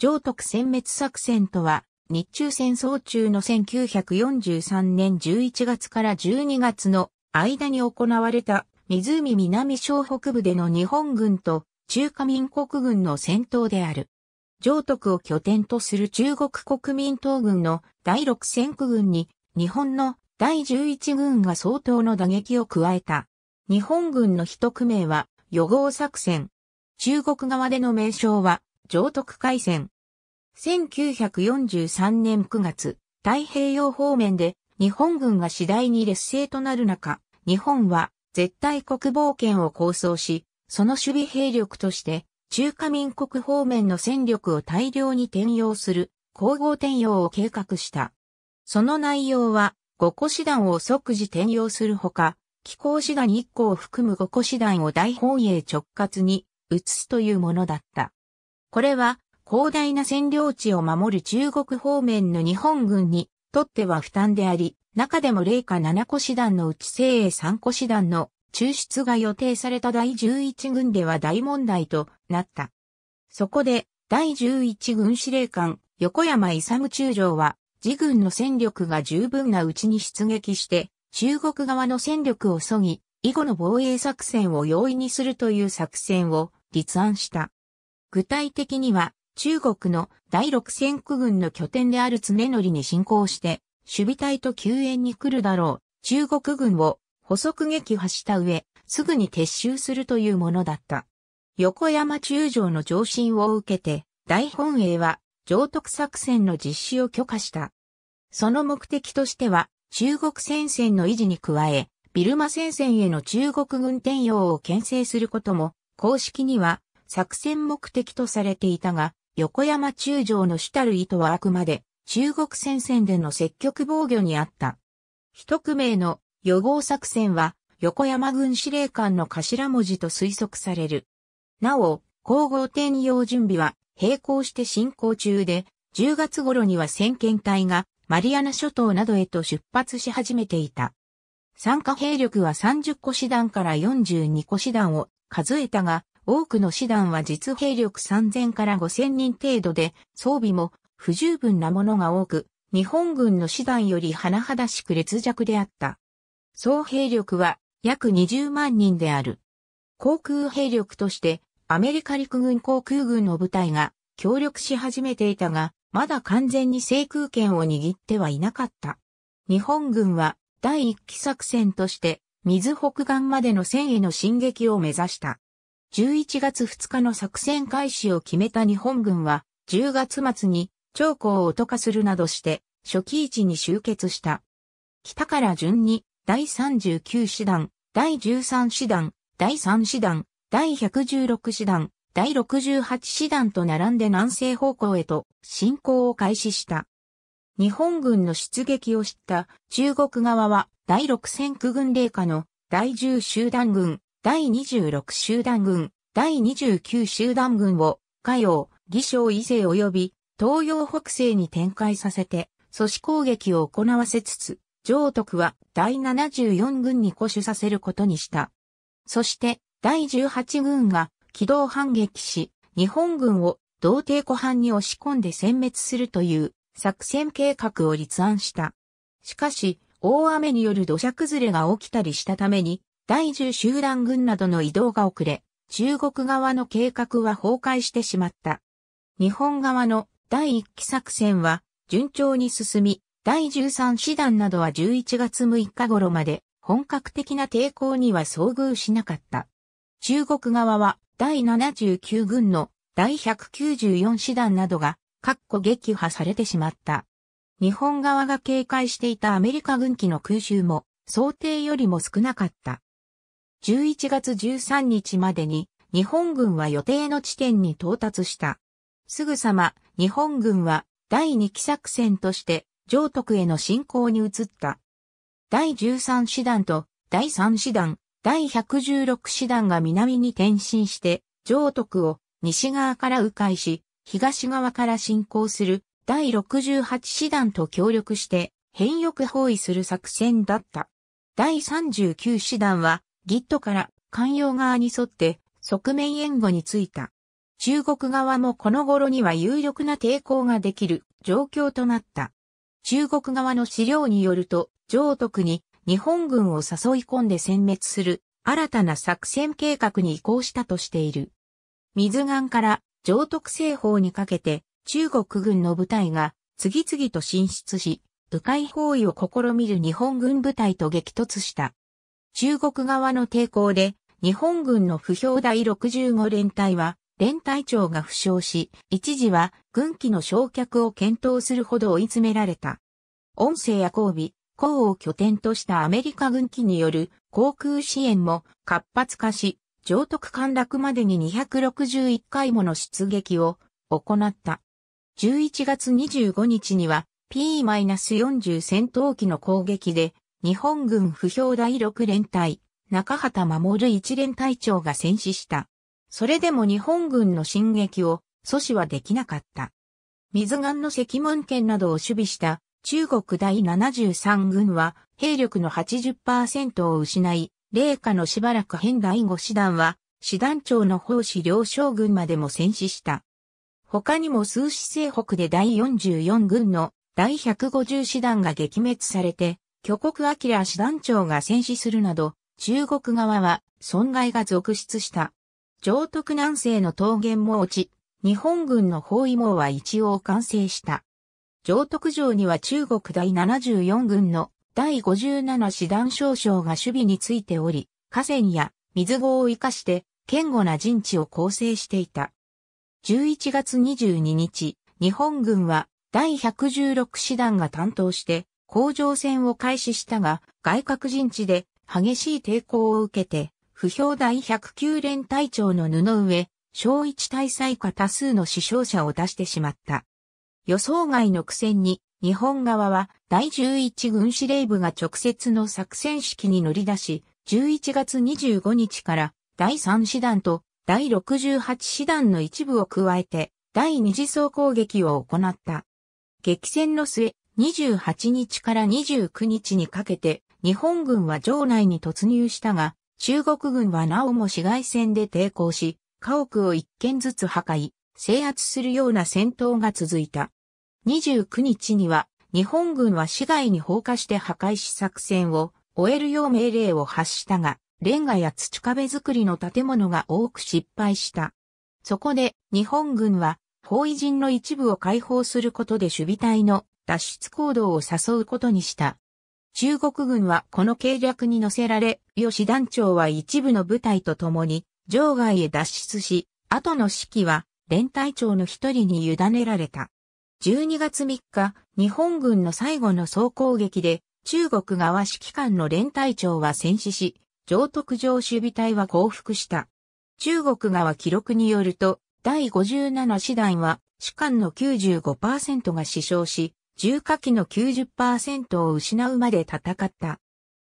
上徳殲滅作戦とは、日中戦争中の1943年11月から12月の間に行われた湖南省北部での日本軍と中華民国軍の戦闘である。上徳を拠点とする中国国民党軍の第6戦区軍に日本の第11軍が相当の打撃を加えた。日本軍の一区名は予防作戦。中国側での名称は上徳海戦。1943年9月、太平洋方面で日本軍が次第に劣勢となる中、日本は絶対国防圏を構想し、その守備兵力として中華民国方面の戦力を大量に転用する統合転用を計画した。その内容は5個師団を即時転用するほか、気候師団1個を含む5個師団を大本営直轄に移すというものだった。これは広大な占領地を守る中国方面の日本軍にとっては負担であり、中でも霊下7個師団のうち精鋭3個師団の抽出が予定された第11軍では大問題となった。そこで、第11軍司令官、横山勇中将は、自軍の戦力が十分なうちに出撃して、中国側の戦力を削ぎ、以後の防衛作戦を容易にするという作戦を立案した。具体的には、中国の第六戦区軍の拠点である常則に侵攻して、守備隊と救援に来るだろう、中国軍を補足撃破した上、すぐに撤収するというものだった。横山中将の上申を受けて、大本営は上徳作戦の実施を許可した。その目的としては、中国戦線の維持に加え、ビルマ戦線への中国軍転用を牽制することも、公式には作戦目的とされていたが、横山中将の主たる意図はあくまで中国戦線での積極防御にあった。一組名の予防作戦は横山軍司令官の頭文字と推測される。なお、皇后天用準備は並行して進行中で、10月頃には先遣隊がマリアナ諸島などへと出発し始めていた。参加兵力は30個師団から42個師団を数えたが、多くの師団は実兵力3000から5000人程度で、装備も不十分なものが多く、日本軍の師団より甚だしく劣弱であった。総兵力は約20万人である。航空兵力としてアメリカ陸軍航空軍の部隊が協力し始めていたが、まだ完全に制空権を握ってはいなかった。日本軍は第一期作戦として、水北岸までの線への進撃を目指した。11月2日の作戦開始を決めた日本軍は、10月末に長江を渡化するなどして、初期位置に集結した。北から順に、第39師団、第13師団、第3師団、第116師団、第68師団と並んで南西方向へと進行を開始した。日本軍の出撃を知った中国側は第6戦区軍令下の第10集団軍第26集団軍、第29集団軍を、火曜、義将以西及び、東洋北西に展開させて、組織攻撃を行わせつつ、上徳は第74軍に固守させることにした。そして、第18軍が軌動反撃し、日本軍を同帝湖畔に押し込んで殲滅するという作戦計画を立案した。しかし、大雨による土砂崩れが起きたりしたために、第10集団軍などの移動が遅れ、中国側の計画は崩壊してしまった。日本側の第1期作戦は順調に進み、第13師団などは11月6日頃まで本格的な抵抗には遭遇しなかった。中国側は第79軍の第194師団などが各個撃破されてしまった。日本側が警戒していたアメリカ軍機の空襲も想定よりも少なかった。11月13日までに日本軍は予定の地点に到達した。すぐさま日本軍は第2期作戦として上徳への進攻に移った。第13師団と第3師団、第116師団が南に転進して上徳を西側から迂回し、東側から進攻する第68師団と協力して、変翼包囲する作戦だった。第39師団はギットから寛容側に沿って側面援護についた。中国側もこの頃には有力な抵抗ができる状況となった。中国側の資料によると、上徳に日本軍を誘い込んで殲滅する新たな作戦計画に移行したとしている。水岸から上徳西方にかけて中国軍の部隊が次々と進出し、迂回包囲を試みる日本軍部隊と激突した。中国側の抵抗で、日本軍の不評第65連隊は、連隊長が負傷し、一時は軍機の焼却を検討するほど追い詰められた。音声や交尾、港を拠点としたアメリカ軍機による航空支援も活発化し、上徳陥落までに261回もの出撃を行った。11月25日には P-40 戦闘機の攻撃で日本軍不評第六連隊、中畑守一連隊長が戦死した。それでも日本軍の進撃を阻止はできなかった。水岸の石門圏などを守備した中国第73軍は兵力の80%を失い、霊下のしばらく変第五師団は、師団長の奉仕両将軍までも戦死した。他にも数師西北で第44軍の第150師団が撃滅されて、巨国明師団長が戦死するなど、中国側は損害が続出した。上徳南西の桃源も落ち、日本軍の包囲網は一応完成した。上徳城には中国第74軍の第57師団少将が守備についており、河川や水郷を生かして堅固な陣地を構成していた。11月22日、日本軍は第116師団が担当して工場戦を開始したが、外角陣地で激しい抵抗を受けて、不評第109連隊長の布上、小一大祭下多数の死傷者を出してしまった。予想外の苦戦に、日本側は第11軍司令部が直接の作戦式に乗り出し、11月25日から第3師団と第68師団の一部を加えて、第二次総攻撃を行った。激戦の末、28日から29日にかけて日本軍は城内に突入したが、中国軍はなおも市街戦で抵抗し、家屋を一軒ずつ破壊、制圧するような戦闘が続いた。29日には日本軍は市街に放火して破壊し作戦を終えるよう命令を発したが、レンガや土壁作りの建物が多く失敗した。そこで日本軍は包囲陣の一部を解放することで守備隊の脱出行動を誘うことにした。中国軍はこの計略に乗せられ、吉団長は一部の部隊と共に、場外へ脱出し、後の指揮は、連隊長の一人に委ねられた。12月3日、日本軍の最後の総攻撃で、中国側指揮官の連隊長は戦死し、上徳上守備隊は降伏した。中国側記録によると、第57師団は、士官の95%が死傷し、重火器の90%を失うまで戦った。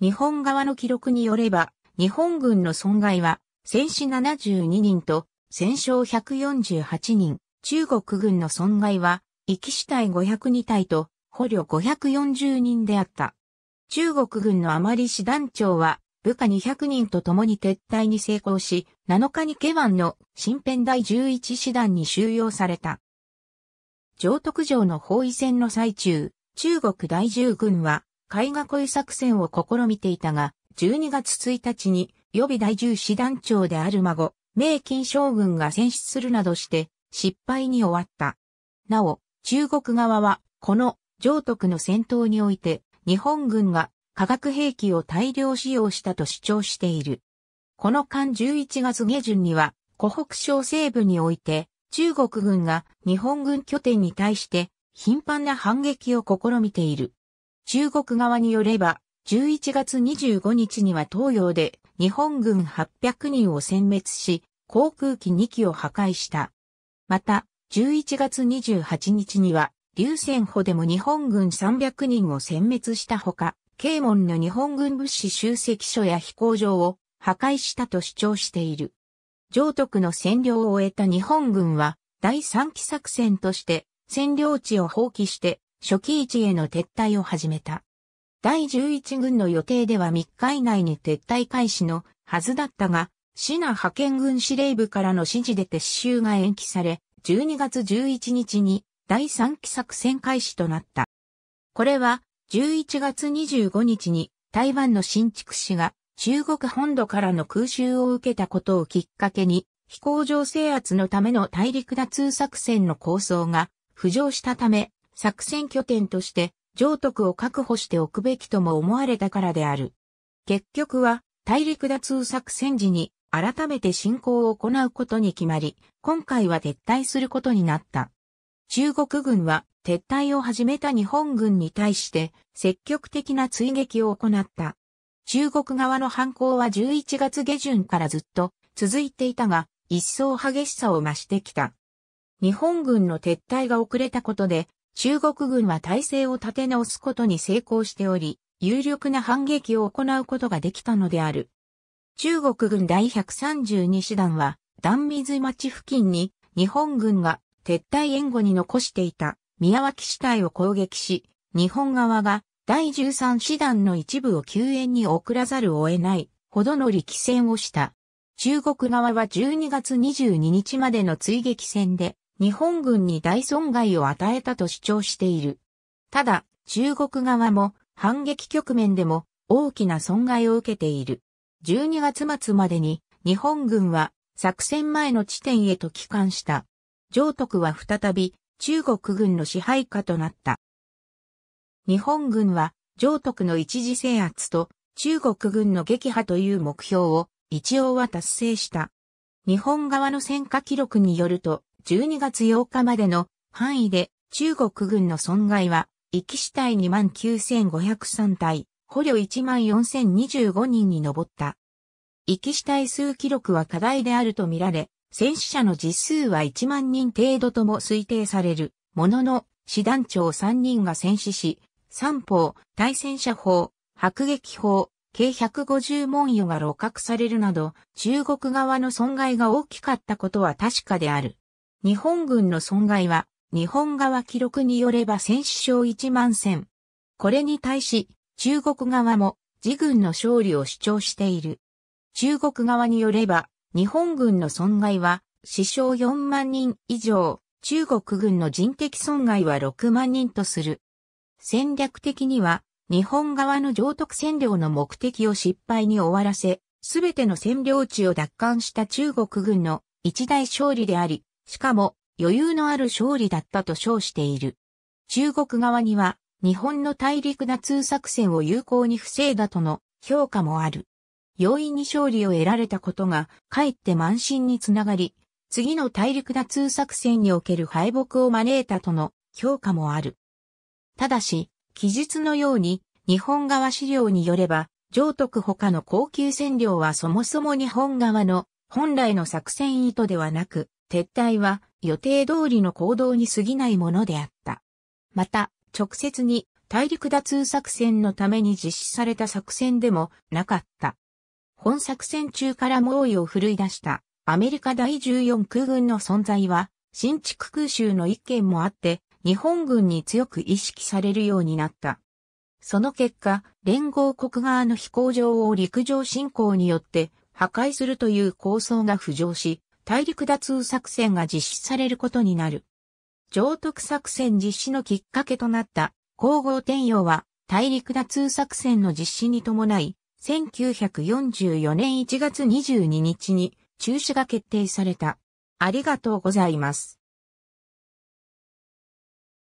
日本側の記録によれば、日本軍の損害は、戦死72人と、戦勝148人、中国軍の損害は、生き死体502体と、捕虜540人であった。中国軍のあまり師団長は、部下200人と共に撤退に成功し、7日にケワンの新編第11師団に収容された。上徳城の包囲戦の最中、中国大従軍は、海画恋作戦を試みていたが、12月1日に予備第10師団長である孫、明金将軍が戦死するなどして失敗に終わった。なお、中国側はこの上徳の戦闘において日本軍が化学兵器を大量使用したと主張している。この間11月下旬には湖北省西部において中国軍が日本軍拠点に対して頻繁な反撃を試みている。中国側によれば、11月25日には東洋で日本軍800人を殲滅し、航空機2機を破壊した。また、11月28日には、流線歩でも日本軍300人を殲滅したほか、慶門の日本軍物資集積所や飛行場を破壊したと主張している。上徳の占領を終えた日本軍は、第三期作戦として、占領地を放棄して、初期位置への撤退を始めた。第11軍の予定では3日以内に撤退開始のはずだったが、市那派遣軍司令部からの指示で撤収が延期され、12月11日に第3期作戦開始となった。これは11月25日に台湾の新築市が中国本土からの空襲を受けたことをきっかけに、飛行場制圧のための大陸脱通作戦の構想が浮上したため、作戦拠点として上徳を確保しておくべきとも思われたからである。結局は大陸脱通作戦時に改めて進行を行うことに決まり、今回は撤退することになった。中国軍は撤退を始めた日本軍に対して積極的な追撃を行った。中国側の反抗は11月下旬からずっと続いていたが、一層激しさを増してきた。日本軍の撤退が遅れたことで、中国軍は体制を立て直すことに成功しており、有力な反撃を行うことができたのである。中国軍第132師団は、断水町付近に日本軍が撤退援護に残していた宮脇市隊を攻撃し、日本側が第13師団の一部を救援に送らざるを得ないほどの力戦をした。中国側は12月22日までの追撃戦で日本軍に大損害を与えたと主張している。ただ、中国側も反撃局面でも大きな損害を受けている。12月末までに日本軍は作戦前の地点へと帰還した。上徳は再び中国軍の支配下となった。日本軍は上徳の一時制圧と中国軍の撃破という目標を一応は達成した。日本側の戦火記録によると、12月8日までの範囲で中国軍の損害は、行き死体29,503体、捕虜14,025人に上った。行き死体数記録は課題であるとみられ、戦死者の実数は1万人程度とも推定される、ものの、師団長3人が戦死し、三法、対戦車法、迫撃法、計150文余が露獲されるなど、中国側の損害が大きかったことは確かである。日本軍の損害は、日本側記録によれば戦死傷1万戦。これに対し、中国側も自軍の勝利を主張している。中国側によれば、日本軍の損害は、死傷4万人以上、中国軍の人的損害は6万人とする。戦略的には、日本側の上徳占領の目的を失敗に終わらせ、すべての占領地を奪還した中国軍の一大勝利であり、しかも余裕のある勝利だったと称している。中国側には日本の大陸打通作戦を有効に防いだとの評価もある。容易に勝利を得られたことがかえって満身につながり、次の大陸打通作戦における敗北を招いたとの評価もある。ただし、記述のように、日本側資料によれば、上徳他の高級占領はそもそも日本側の本来の作戦意図ではなく、撤退は予定通りの行動に過ぎないものであった。また、直接に大陸脱作戦のために実施された作戦でもなかった。本作戦中から猛威を振るい出したアメリカ第14空軍の存在は、新築空襲の一件もあって、日本軍に強く意識されるようになった。その結果、連合国側の飛行場を陸上侵攻によって破壊するという構想が浮上し、大陸脱通作戦が実施されることになる。上徳作戦実施のきっかけとなった皇后天洋は大陸脱通作戦の実施に伴い、1944年1月22日に中止が決定された。ありがとうございます。